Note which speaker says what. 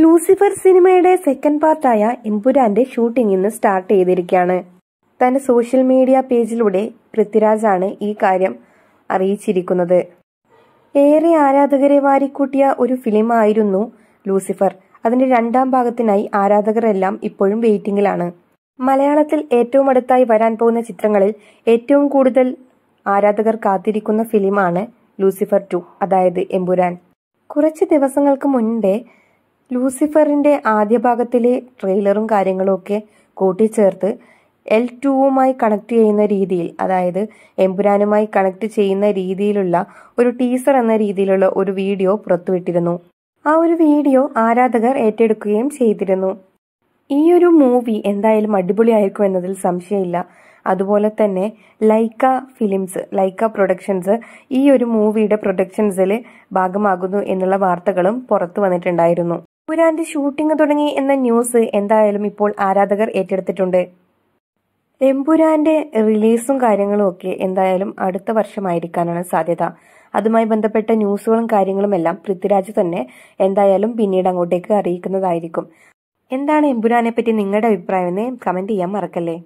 Speaker 1: Lucifer സിനിമയുടെ second പാർട്ടായ എംപുരാന്റെ ഷൂട്ടിംഗ് ഇന്ന് സ്റ്റാർട്ട് ചെയ്തിരിക്കുകയാണ് തന്റെ സോഷ്യൽ മീഡിയ പേജിലൂടെ പൃഥ്വിരാജാണ് ഈ കാര്യം അറിയിച്ചിരിക്കുന്നത് ഏറെ ആരാധകരെ വാരിക്കൂട്ടിയ ഒരു ഫിലിം ആയിരുന്നു ലൂസിഫർ അതിന്റെ രണ്ടാം ഭാഗത്തിനായി ആരാധകരെല്ലാം ഇപ്പോഴും വെയിറ്റിംഗിലാണ് മലയാളത്തിൽ ഏറ്റവും അടുത്തായി വരാൻ പോകുന്ന ചിത്രങ്ങളിൽ ഏറ്റവും കൂടുതൽ ആരാധകർ കാത്തിരിക്കുന്ന ഫിലിമാണ് ലൂസിഫർ ടു അതായത് എംപുരാൻ കുറച്ച് ദിവസങ്ങൾക്ക് മുൻപേ ലൂസിഫറിന്റെ ഭാഗത്തിലെ ട്രെയിലറും കാര്യങ്ങളും ഒക്കെ കൂട്ടിച്ചേർത്ത് എൽ ടുവുമായി കണക്ട് ചെയ്യുന്ന രീതിയിൽ അതായത് എമ്പുരാനുമായി കണക്ട് ചെയ്യുന്ന രീതിയിലുള്ള ഒരു ടീസർ എന്ന രീതിയിലുള്ള ഒരു വീഡിയോ പുറത്തുവിട്ടിരുന്നു ആ ഒരു വീഡിയോ ആരാധകർ ഏറ്റെടുക്കുകയും ചെയ്തിരുന്നു ഈ ഒരു മൂവി എന്തായാലും അടിപൊളിയായിരിക്കും എന്നതിൽ സംശയമില്ല അതുപോലെ തന്നെ ലൈക്ക ഫിലിംസ് ലൈക്ക പ്രൊഡക്ഷൻസ് ഈ ഒരു മൂവിയുടെ പ്രൊഡക്ഷൻസിൽ ഭാഗമാകുന്നു എന്നുള്ള വാർത്തകളും പുറത്തു വന്നിട്ടുണ്ടായിരുന്നു പുരാന്റെ ഷൂട്ടിംഗ് തുടങ്ങി എന്ന ന്യൂസ് എന്തായാലും ഇപ്പോൾ ആരാധകർ ഏറ്റെടുത്തിട്ടുണ്ട് എംപുരാന്റെ റിലീസും കാര്യങ്ങളും ഒക്കെ എന്തായാലും അടുത്ത വർഷമായിരിക്കാനാണ് സാധ്യത അതുമായി ബന്ധപ്പെട്ട ന്യൂസുകളും കാര്യങ്ങളും എല്ലാം പൃഥ്വിരാജ് തന്നെ എന്തായാലും പിന്നീട് അങ്ങോട്ടേക്ക് അറിയിക്കുന്നതായിരിക്കും എന്താണ് എംപുരാനെ പറ്റി നിങ്ങളുടെ അഭിപ്രായം എന്ന് കമന്റ് ചെയ്യാൻ മറക്കല്ലേ